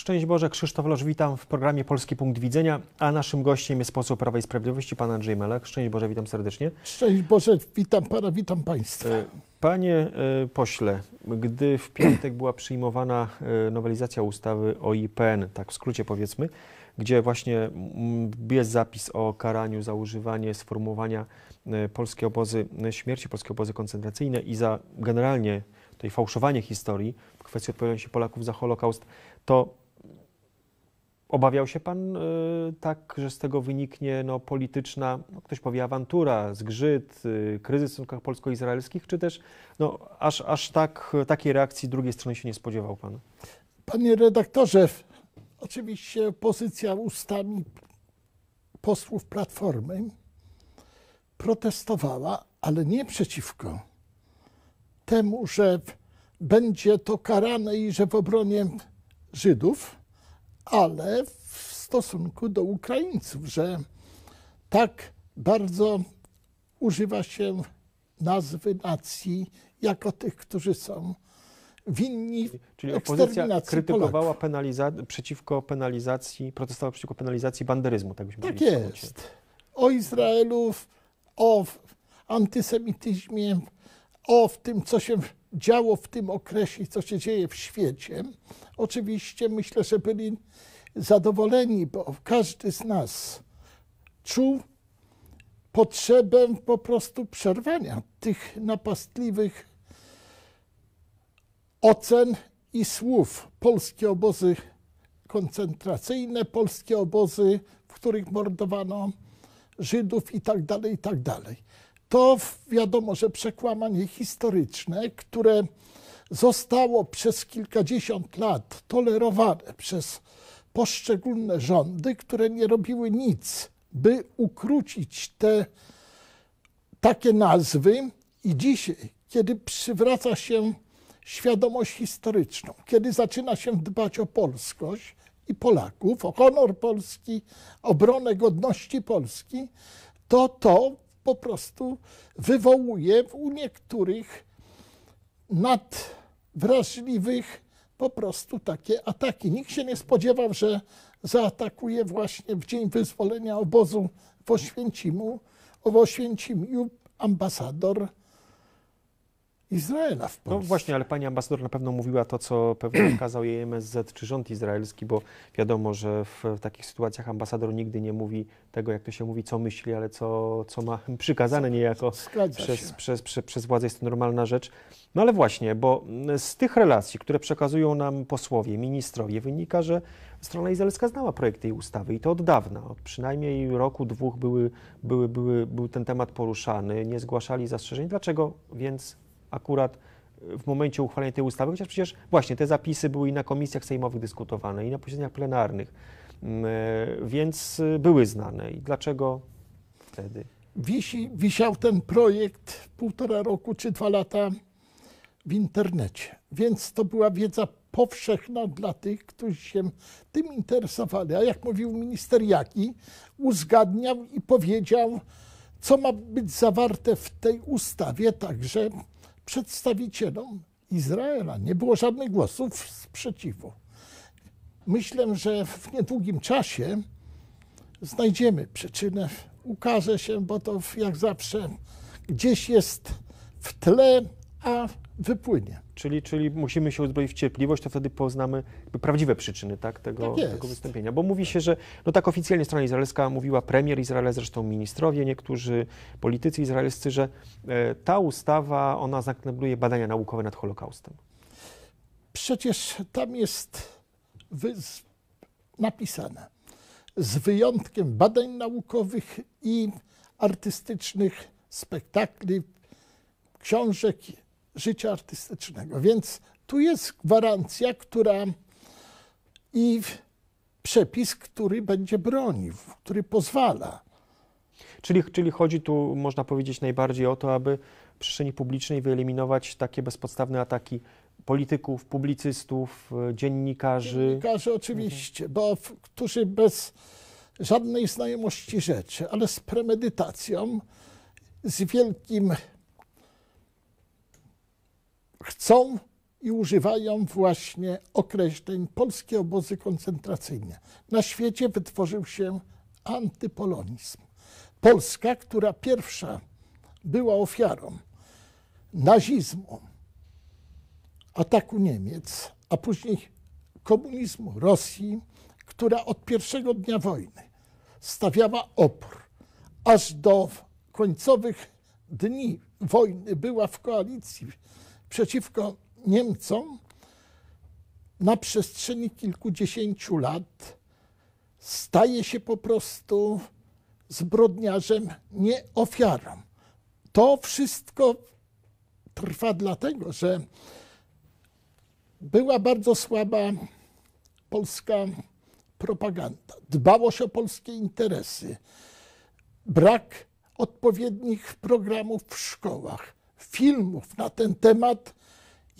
Szczęść Boże, Krzysztof Loż, witam w programie Polski Punkt Widzenia, a naszym gościem jest poseł Prawa i Sprawiedliwości, pan Andrzej Melek. Szczęść Boże, witam serdecznie. Szczęść Boże, witam pana, witam państwa. E, panie e, pośle, gdy w piątek była przyjmowana e, nowelizacja ustawy o IPN, tak w skrócie powiedzmy, gdzie właśnie mm, jest zapis o karaniu za używanie sformułowania polskie obozy śmierci, polskie obozy koncentracyjne i za generalnie tutaj fałszowanie historii, w kwestii odpowiedzialności Polaków za Holokaust, to Obawiał się pan y, tak, że z tego wyniknie no, polityczna, no, ktoś powie awantura, zgrzyt, y, kryzys w stosunkach polsko-izraelskich, czy też no, aż, aż tak, takiej reakcji drugiej strony się nie spodziewał pan? Panie redaktorze, oczywiście pozycja ustami posłów Platformy protestowała, ale nie przeciwko temu, że będzie to karane i że w obronie Żydów ale w stosunku do Ukraińców, że tak bardzo używa się nazwy nacji jako tych, którzy są winni Czyli opozycja krytykowała penaliza przeciwko penalizacji, protestowała przeciwko penalizacji banderyzmu, tak byśmy Tak jest. O Izraelu, o antysemityzmie, o w tym, co się działo w tym okresie, co się dzieje w świecie. Oczywiście myślę, że byli zadowoleni, bo każdy z nas czuł potrzebę po prostu przerwania tych napastliwych ocen i słów. Polskie obozy koncentracyjne, polskie obozy, w których mordowano Żydów i tak dalej, i tak dalej to wiadomo, że przekłamanie historyczne, które zostało przez kilkadziesiąt lat tolerowane przez poszczególne rządy, które nie robiły nic, by ukrócić te takie nazwy. I dzisiaj, kiedy przywraca się świadomość historyczną, kiedy zaczyna się dbać o polskość i Polaków, o honor Polski, obronę godności Polski, to to po prostu wywołuje u niektórych nadwrażliwych po prostu takie ataki. Nikt się nie spodziewał, że zaatakuje właśnie w dzień wyzwolenia obozu w Oświęcimu, w Oświęcimiu ambasador Izraela w no Polsce. No właśnie, ale pani ambasador na pewno mówiła to, co pewnie kazał jej MSZ czy rząd izraelski, bo wiadomo, że w, w takich sytuacjach ambasador nigdy nie mówi tego, jak to się mówi, co myśli, ale co, co ma przykazane niejako przez, przez, przez, przez, przez władzę. Jest to normalna rzecz. No ale właśnie, bo z tych relacji, które przekazują nam posłowie, ministrowie, wynika, że strona izraelska znała projekt tej ustawy i to od dawna. Od przynajmniej roku, dwóch były, były, były, był ten temat poruszany, nie zgłaszali zastrzeżeń. Dlaczego więc akurat e, w momencie uchwalenia tej ustawy, chociaż przecież właśnie te zapisy były i na komisjach sejmowych dyskutowane, i na posiedzeniach plenarnych, mm, e, więc e, były znane. I dlaczego wtedy? Wisi, wisiał ten projekt półtora roku czy dwa lata w internecie, więc to była wiedza powszechna dla tych, którzy się tym interesowali. A jak mówił minister Jaki, uzgadniał i powiedział, co ma być zawarte w tej ustawie, także przedstawicielom Izraela. Nie było żadnych głosów sprzeciwu. Myślę, że w niedługim czasie znajdziemy przyczynę. Ukaże się, bo to jak zawsze gdzieś jest w tle, a wypłynie. Czyli, czyli musimy się uzbroić w cierpliwość, to wtedy poznamy prawdziwe przyczyny tak, tego, tak tego wystąpienia. Bo mówi się, że no tak oficjalnie strona izraelska mówiła premier Izraela, zresztą ministrowie, niektórzy politycy izraelscy, że e, ta ustawa, ona zaknebluje badania naukowe nad Holokaustem. Przecież tam jest napisane, z wyjątkiem badań naukowych i artystycznych spektakli, książek życia artystycznego. Więc tu jest gwarancja, która i przepis, który będzie bronił, który pozwala. Czyli, czyli chodzi tu, można powiedzieć, najbardziej o to, aby w przestrzeni publicznej wyeliminować takie bezpodstawne ataki polityków, publicystów, dziennikarzy. Dziennikarzy oczywiście, mhm. bo w, którzy bez żadnej znajomości rzeczy, ale z premedytacją, z wielkim chcą i używają właśnie określeń polskie obozy koncentracyjne. Na świecie wytworzył się antypolonizm. Polska, która pierwsza była ofiarą nazizmu, ataku Niemiec, a później komunizmu Rosji, która od pierwszego dnia wojny stawiała opór, aż do końcowych dni wojny była w koalicji przeciwko Niemcom na przestrzeni kilkudziesięciu lat staje się po prostu zbrodniarzem, nie ofiarą. To wszystko trwa dlatego, że była bardzo słaba polska propaganda. Dbało się o polskie interesy, brak odpowiednich programów w szkołach filmów na ten temat.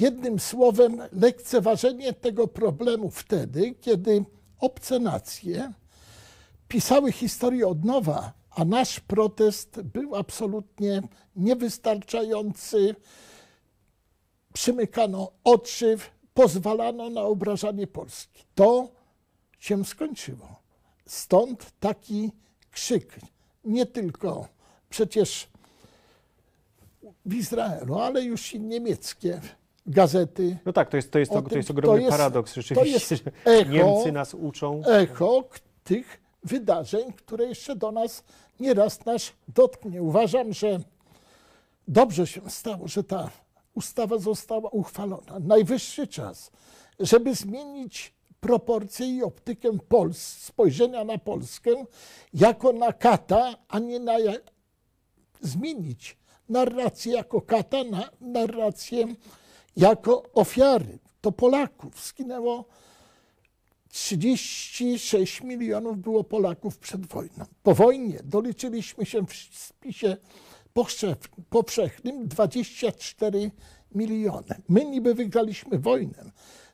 Jednym słowem, lekceważenie tego problemu wtedy, kiedy obce nacje pisały historię od nowa, a nasz protest był absolutnie niewystarczający. Przymykano oczy, pozwalano na obrażanie Polski. To się skończyło. Stąd taki krzyk. Nie tylko przecież w Izraelu, ale już i niemieckie gazety. No tak, to jest, to jest, to, tym, to jest ogromny to jest, paradoks rzeczywiście, to echo, Niemcy nas uczą. Echo tych wydarzeń, które jeszcze do nas nieraz nas dotknie. Uważam, że dobrze się stało, że ta ustawa została uchwalona. Najwyższy czas, żeby zmienić proporcje i optykę Pols, spojrzenia na Polskę jako na kata, a nie na zmienić narrację jako kata na narrację jako ofiary. To Polaków zginęło 36 milionów było Polaków przed wojną. Po wojnie doliczyliśmy się w spisie powszechnym 24 miliony. My niby wygraliśmy wojnę.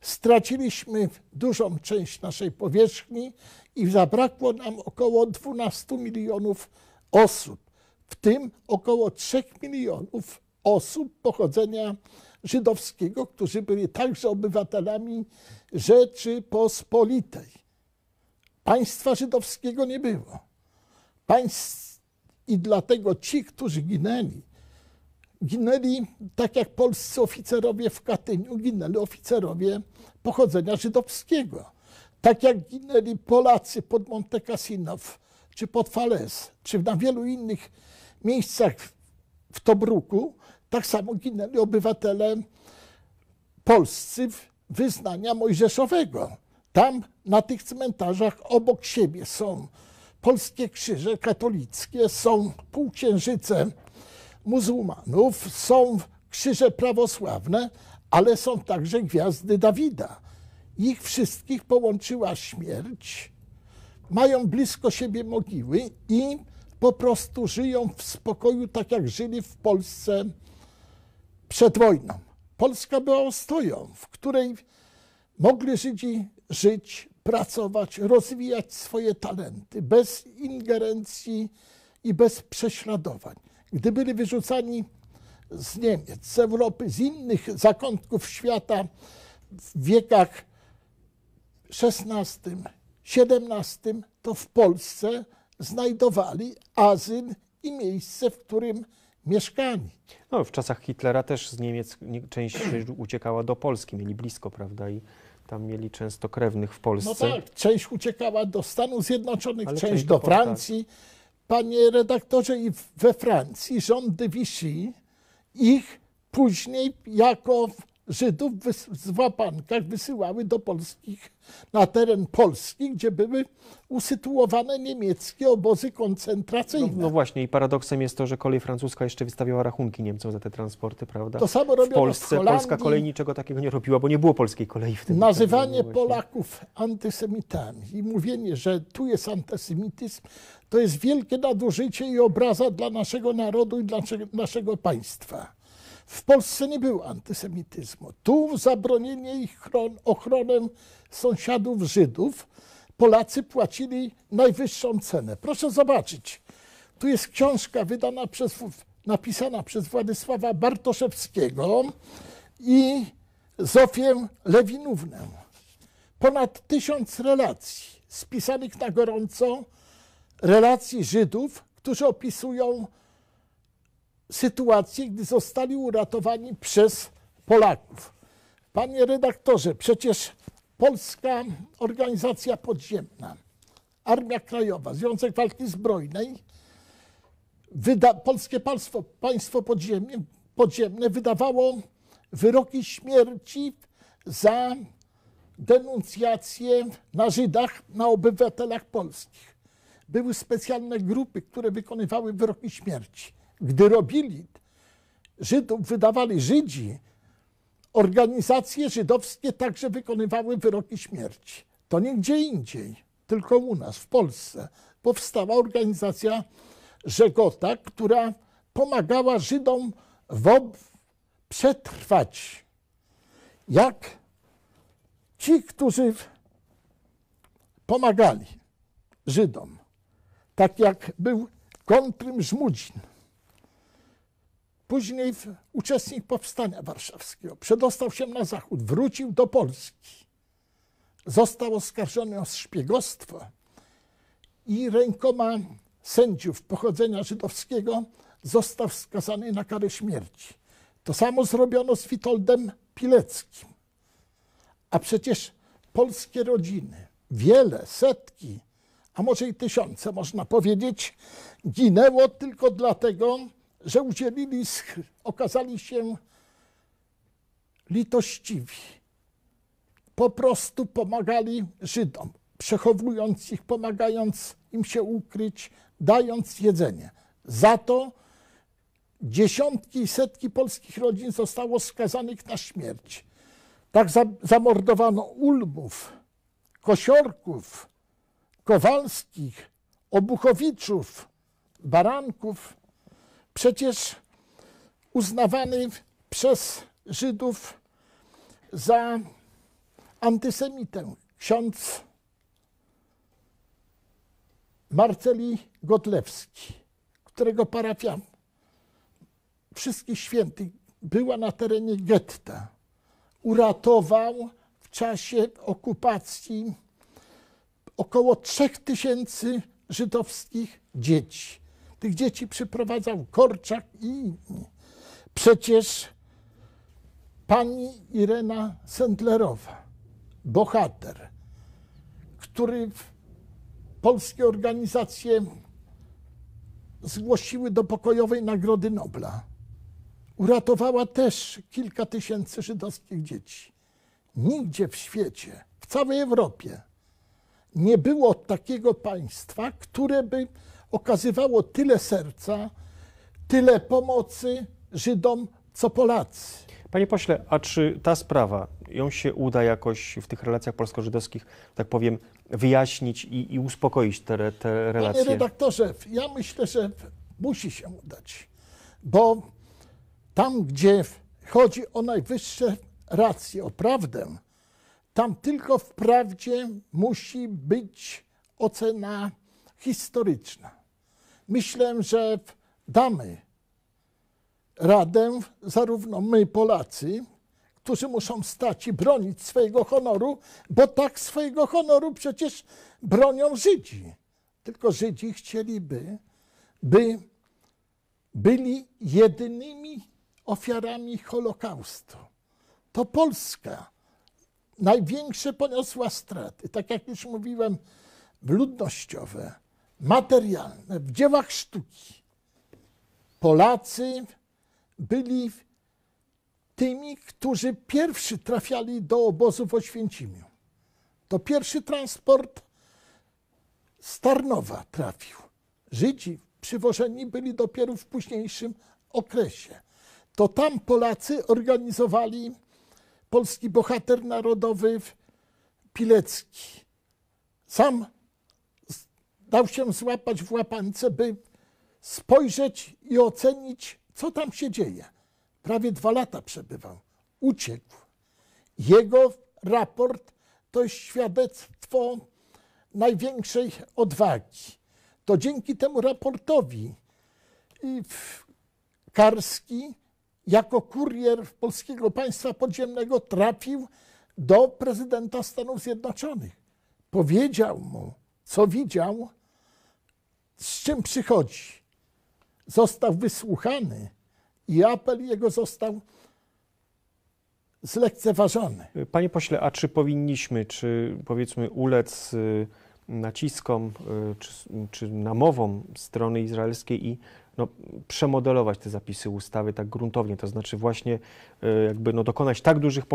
Straciliśmy dużą część naszej powierzchni i zabrakło nam około 12 milionów osób w tym około 3 milionów osób pochodzenia żydowskiego, którzy byli także obywatelami Rzeczypospolitej. Państwa żydowskiego nie było. Państw... I dlatego ci, którzy ginęli, ginęli tak jak polscy oficerowie w Katyniu, ginęli oficerowie pochodzenia żydowskiego. Tak jak ginęli Polacy pod Monte Cassino, czy pod Fales, czy na wielu innych miejscach w Tobruku tak samo ginęli obywatele polscy wyznania mojżeszowego. Tam na tych cmentarzach obok siebie są polskie krzyże katolickie, są półksiężyce muzułmanów, są krzyże prawosławne, ale są także gwiazdy Dawida. Ich wszystkich połączyła śmierć, mają blisko siebie mogiły i po prostu żyją w spokoju, tak jak żyli w Polsce przed wojną. Polska była ostoją, w której mogli Żydzi żyć, pracować, rozwijać swoje talenty bez ingerencji i bez prześladowań. Gdy byli wyrzucani z Niemiec, z Europy, z innych zakątków świata w wiekach XVI, XVII, to w Polsce znajdowali azyl i miejsce, w którym mieszkali. No, w czasach Hitlera też z Niemiec część uciekała do Polski, mieli blisko, prawda? I tam mieli często krewnych w Polsce. No tak, część uciekała do Stanów Zjednoczonych, część, część, do Francji. Tak. Panie redaktorze, i we Francji rządy Vichy ich później jako Żydów w złapankach wysyłały do polskich, na teren Polski, gdzie były usytuowane niemieckie obozy no, koncentracyjne. No, no, właśnie i paradoksem jest to, że kolej francuska jeszcze wystawiała rachunki Niemcom za te transporty, prawda? To samo robiono w Polsce. W Polska kolej niczego takiego nie robiła, bo nie było polskiej kolei w tym Nazywanie no Polaków antysemitami i mówienie, że tu jest antysemityzm, to jest wielkie nadużycie i obraza dla naszego narodu i dla naszego państwa. W Polsce nie było antysemityzmu. Tu zabronienie ich ochronę sąsiadów Żydów. Polacy płacili najwyższą cenę. Proszę zobaczyć. Tu jest książka wydana przez, napisana przez Władysława Bartoszewskiego i Zofię Lewinównę. Ponad tysiąc relacji spisanych na gorąco, relacji Żydów, którzy opisują sytuację, gdy zostali uratowani przez Polaków. Panie redaktorze, przecież Polska Organizacja Podziemna, Armia Krajowa, Związek Walki Zbrojnej, wyda, Polskie Państwo, państwo Podziemne wydawało wyroki śmierci za denuncjacje na Żydach, na obywatelach polskich. Były specjalne grupy, które wykonywały wyroki śmierci gdy robili, Żydów wydawali Żydzi, organizacje żydowskie także wykonywały wyroki śmierci. To nie gdzie indziej, tylko u nas, w Polsce. Powstała organizacja Żegota, która pomagała Żydom WOB przetrwać. Jak ci, którzy pomagali Żydom, tak jak był kontrym Żmudzin, Później uczestnik Powstania Warszawskiego przedostał się na zachód, wrócił do Polski. Został oskarżony o szpiegostwo i rękoma sędziów pochodzenia żydowskiego został skazany na karę śmierci. To samo zrobiono z Witoldem Pileckim. A przecież polskie rodziny, wiele, setki, a może i tysiące, można powiedzieć, ginęło tylko dlatego, że udzielili, okazali się litościwi. Po prostu pomagali Żydom, przechowując ich, pomagając im się ukryć, dając jedzenie. Za to dziesiątki i setki polskich rodzin zostało skazanych na śmierć. Tak zamordowano Ulmów, Kosiorków, Kowalskich, Obuchowiczów, Baranków przecież uznawany przez Żydów za antysemitę. Ksiądz Marceli Godlewski, którego parafia Wszystkich Świętych była na terenie getta, uratował w czasie okupacji około 3000 żydowskich dzieci. Tych dzieci przyprowadzał Korczak i inni. Przecież pani Irena Sendlerowa, bohater, który polskie organizacje zgłosiły do pokojowej Nagrody Nobla, uratowała też kilka tysięcy żydowskich dzieci. Nigdzie w świecie, w całej Europie nie było takiego państwa, które by okazywało tyle serca, tyle pomocy Żydom, co Polacy. Panie pośle, a czy ta sprawa, ją się uda jakoś w tych relacjach polsko-żydowskich, tak powiem, wyjaśnić i, i uspokoić te, te relacje? Panie redaktorze, ja myślę, że musi się udać, bo tam, gdzie chodzi o najwyższe racje, o prawdę, tam tylko w prawdzie musi być ocena historyczna. Myślę, że damy radę zarówno my, Polacy, którzy muszą stać i bronić swojego honoru, bo tak swojego honoru przecież bronią Żydzi. Tylko Żydzi chcieliby, by byli jedynymi ofiarami Holokaustu. To Polska największe poniosła straty, tak jak już mówiłem, ludnościowe, materialne, w dziełach sztuki. Polacy byli tymi, którzy pierwszy trafiali do obozu w Oświęcimiu. To pierwszy transport z Tarnowa trafił. Żydzi przywożeni byli dopiero w późniejszym okresie. To tam Polacy organizowali polski bohater narodowy Pilecki. Sam Dał się złapać w łapance, by spojrzeć i ocenić, co tam się dzieje. Prawie dwa lata przebywał. Uciekł. Jego raport to jest świadectwo największej odwagi. To dzięki temu raportowi y, Karski jako kurier polskiego państwa podziemnego trafił do prezydenta Stanów Zjednoczonych. Powiedział mu, co widział, z czym przychodzi. Został wysłuchany i apel jego został zlekceważony. Panie pośle, a czy powinniśmy, czy powiedzmy ulec y, naciskom y, czy, czy namowom strony izraelskiej i no, przemodelować te zapisy ustawy tak gruntownie, to znaczy właśnie y, jakby no, dokonać tak dużych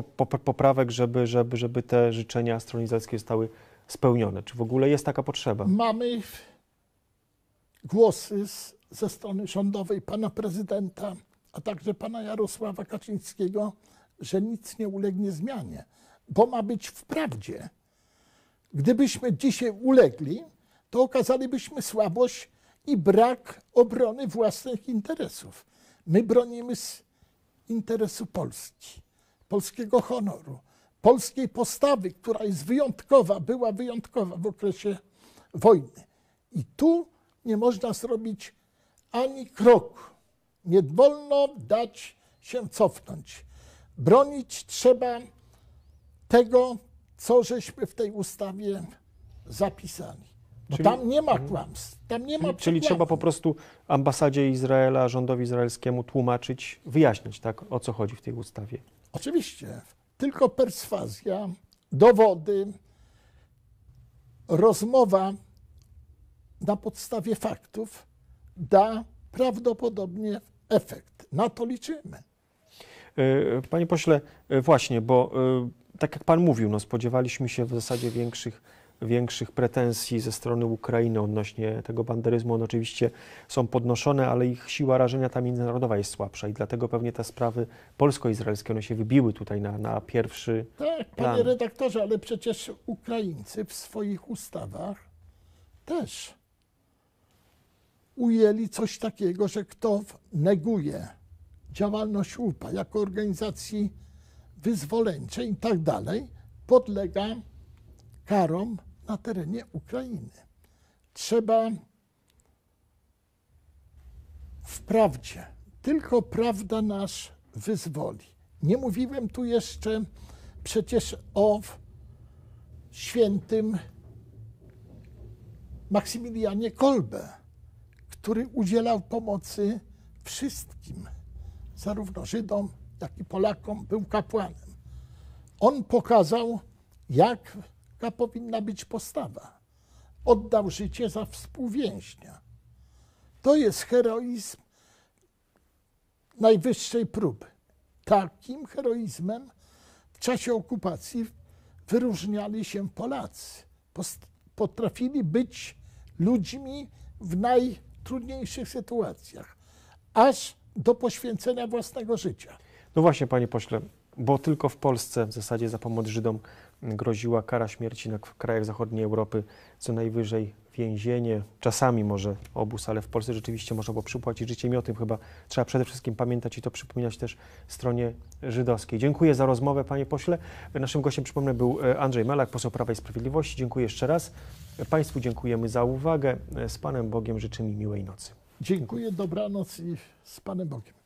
poprawek, żeby, żeby, żeby te życzenia strony izraelskiej zostały spełnione? Czy w ogóle jest taka potrzeba? Mamy głosy z, ze strony rządowej pana prezydenta, a także pana Jarosława Kaczyńskiego, że nic nie ulegnie zmianie, bo ma być wprawdzie. Gdybyśmy dzisiaj ulegli, to okazalibyśmy słabość i brak obrony własnych interesów. My bronimy interesu Polski, polskiego honoru, polskiej postawy, która jest wyjątkowa, była wyjątkowa w okresie wojny. I tu nie można zrobić ani kroku. Nie wolno dać się cofnąć. Bronić trzeba tego, co żeśmy w tej ustawie zapisali. Bo czyli, tam nie ma mhm. kłamstw, tam nie ma Czyli trzeba po prostu ambasadzie Izraela, rządowi izraelskiemu tłumaczyć, wyjaśnić, tak, o co chodzi w tej ustawie. Oczywiście. Tylko perswazja, dowody, rozmowa na podstawie faktów da prawdopodobnie efekt. Na to liczymy. E, panie pośle, e, właśnie, bo e, tak jak pan mówił, no spodziewaliśmy się w zasadzie większych, większych pretensji ze strony Ukrainy odnośnie tego banderyzmu. One oczywiście są podnoszone, ale ich siła rażenia ta międzynarodowa jest słabsza i dlatego pewnie te sprawy polsko-izraelskie, one się wybiły tutaj na, na pierwszy Tak, panie plan. redaktorze, ale przecież Ukraińcy w swoich ustawach też ujęli coś takiego, że kto neguje działalność UPA jako organizacji wyzwoleńczej i tak dalej, podlega karom na terenie Ukrainy. Trzeba wprawdzie, tylko prawda nas wyzwoli. Nie mówiłem tu jeszcze przecież o świętym Maksymilianie Kolbe, który udzielał pomocy wszystkim, zarówno Żydom, jak i Polakom, był kapłanem. On pokazał, jaka powinna być postawa. Oddał życie za współwięźnia. To jest heroizm najwyższej próby. Takim heroizmem w czasie okupacji wyróżniali się Polacy. Potrafili być ludźmi w naj najtrudniejszych sytuacjach, aż do poświęcenia własnego życia. No właśnie, panie pośle, bo tylko w Polsce w zasadzie za pomoc Żydom groziła kara śmierci na krajach zachodniej Europy co najwyżej więzienie, czasami może obóz, ale w Polsce rzeczywiście można było przypłacić życiem i o tym chyba trzeba przede wszystkim pamiętać i to przypominać też stronie żydowskiej. Dziękuję za rozmowę, panie pośle. Naszym gościem, przypomnę, był e, Andrzej Melak, poseł Prawa i Sprawiedliwości. Dziękuję jeszcze raz. E, państwu dziękujemy za uwagę. E, z Panem Bogiem życzymy miłej nocy. Dziękuję, dobranoc i z Panem Bogiem.